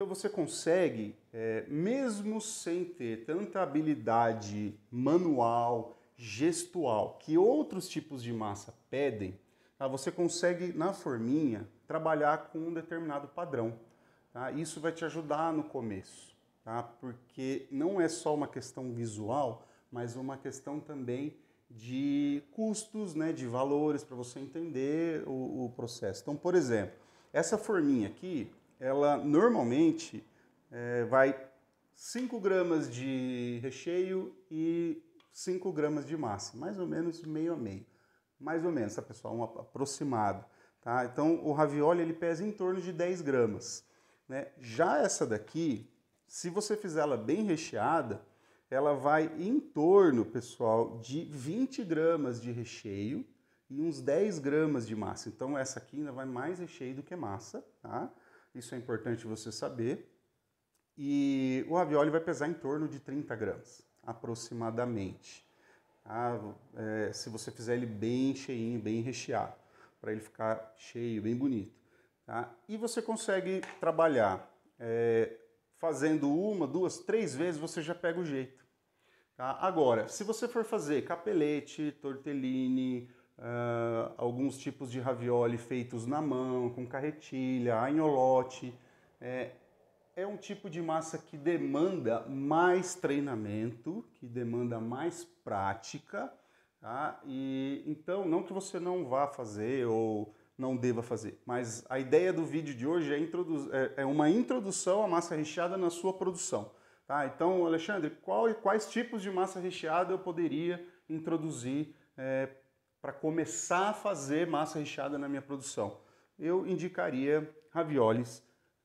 Então você consegue, é, mesmo sem ter tanta habilidade manual, gestual, que outros tipos de massa pedem, tá? você consegue na forminha trabalhar com um determinado padrão. Tá? Isso vai te ajudar no começo, tá? porque não é só uma questão visual, mas uma questão também de custos, né, de valores, para você entender o, o processo. Então, por exemplo, essa forminha aqui, ela normalmente é, vai 5 gramas de recheio e 5 gramas de massa, mais ou menos meio a meio. Mais ou menos, tá pessoal? Um aproximado. Tá? Então o ravioli ele pesa em torno de 10 gramas. Né? Já essa daqui, se você fizer ela bem recheada, ela vai em torno, pessoal, de 20 gramas de recheio e uns 10 gramas de massa. Então essa aqui ainda vai mais recheio do que massa, tá? isso é importante você saber. E o ravioli vai pesar em torno de 30 gramas, aproximadamente. Ah, é, se você fizer ele bem cheinho, bem recheado, para ele ficar cheio, bem bonito. Tá? E você consegue trabalhar é, fazendo uma, duas, três vezes, você já pega o jeito. Tá? Agora, se você for fazer capelete, tortellini, uh, alguns tipos de ravioli feitos na mão, com carretilha, anholote. É, é um tipo de massa que demanda mais treinamento, que demanda mais prática, tá? E então não que você não vá fazer ou não deva fazer, mas a ideia do vídeo de hoje é, é, é uma introdução à massa recheada na sua produção, tá? Então, Alexandre, qual, quais tipos de massa recheada eu poderia introduzir é, para começar a fazer massa recheada na minha produção? Eu indicaria ravioles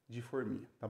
de forminha, tá